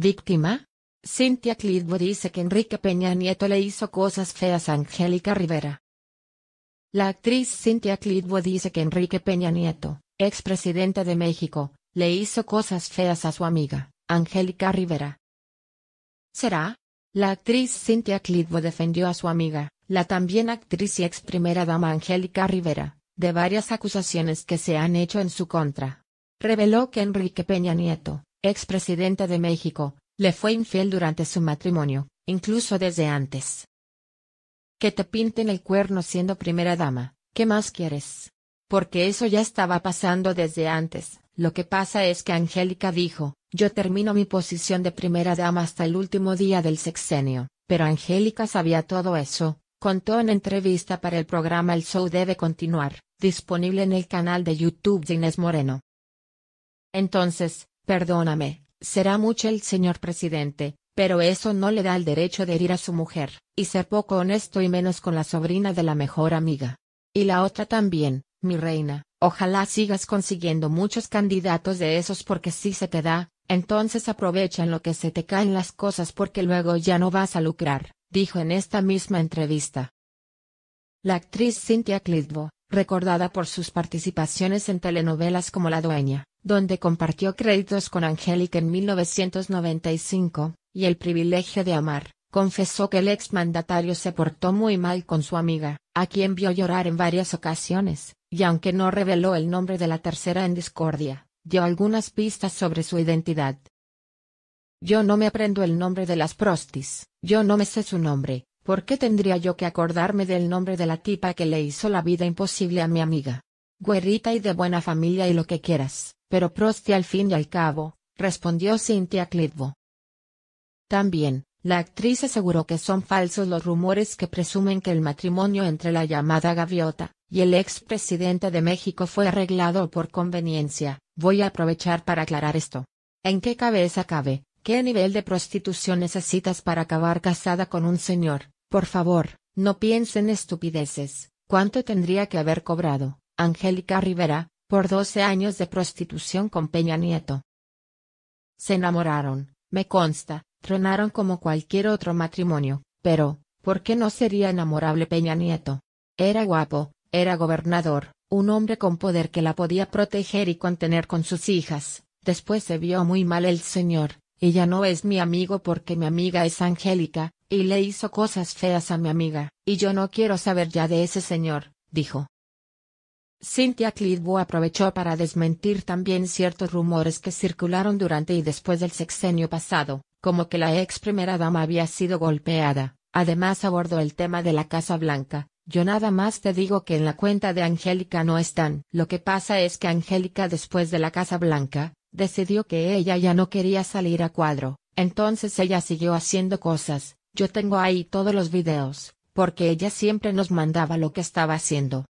¿Víctima? Cynthia Clitbo dice que Enrique Peña Nieto le hizo cosas feas a Angélica Rivera. La actriz Cynthia Clitbo dice que Enrique Peña Nieto, presidente de México, le hizo cosas feas a su amiga, Angélica Rivera. ¿Será? La actriz Cynthia Clitbo defendió a su amiga, la también actriz y ex primera dama Angélica Rivera, de varias acusaciones que se han hecho en su contra. Reveló que Enrique Peña Nieto, expresidente de México, le fue infiel durante su matrimonio, incluso desde antes. Que te pinten el cuerno siendo primera dama, ¿qué más quieres? Porque eso ya estaba pasando desde antes, lo que pasa es que Angélica dijo, yo termino mi posición de primera dama hasta el último día del sexenio, pero Angélica sabía todo eso, contó en entrevista para el programa El Show debe continuar, disponible en el canal de YouTube de Inés Moreno. Entonces, Perdóname, será mucho el señor presidente, pero eso no le da el derecho de herir a su mujer, y ser poco honesto y menos con la sobrina de la mejor amiga. Y la otra también, mi reina, ojalá sigas consiguiendo muchos candidatos de esos porque si se te da, entonces aprovecha en lo que se te caen las cosas porque luego ya no vas a lucrar, dijo en esta misma entrevista. La actriz Cynthia Clitbo, recordada por sus participaciones en telenovelas como La Dueña, donde compartió créditos con Angélica en 1995, y El privilegio de amar, confesó que el exmandatario se portó muy mal con su amiga, a quien vio llorar en varias ocasiones, y aunque no reveló el nombre de la tercera en discordia, dio algunas pistas sobre su identidad. Yo no me aprendo el nombre de las prostis, yo no me sé su nombre, ¿por qué tendría yo que acordarme del nombre de la tipa que le hizo la vida imposible a mi amiga? Guerrita y de buena familia y lo que quieras, pero Prost al fin y al cabo, respondió Cintia Clitbo. También, la actriz aseguró que son falsos los rumores que presumen que el matrimonio entre la llamada gaviota y el ex presidente de México fue arreglado por conveniencia. Voy a aprovechar para aclarar esto. ¿En qué cabeza cabe? ¿Qué nivel de prostitución necesitas para acabar casada con un señor? Por favor, no piensen estupideces. ¿Cuánto tendría que haber cobrado? Angélica Rivera, por doce años de prostitución con Peña Nieto. Se enamoraron, me consta, tronaron como cualquier otro matrimonio, pero, ¿por qué no sería enamorable Peña Nieto? Era guapo, era gobernador, un hombre con poder que la podía proteger y contener con sus hijas. Después se vio muy mal el señor, ella no es mi amigo porque mi amiga es Angélica, y le hizo cosas feas a mi amiga, y yo no quiero saber ya de ese señor, dijo. Cynthia Clitbo aprovechó para desmentir también ciertos rumores que circularon durante y después del sexenio pasado, como que la ex primera dama había sido golpeada. Además abordó el tema de la Casa Blanca. Yo nada más te digo que en la cuenta de Angélica no están. Lo que pasa es que Angélica después de la Casa Blanca, decidió que ella ya no quería salir a cuadro. Entonces ella siguió haciendo cosas. Yo tengo ahí todos los videos, porque ella siempre nos mandaba lo que estaba haciendo.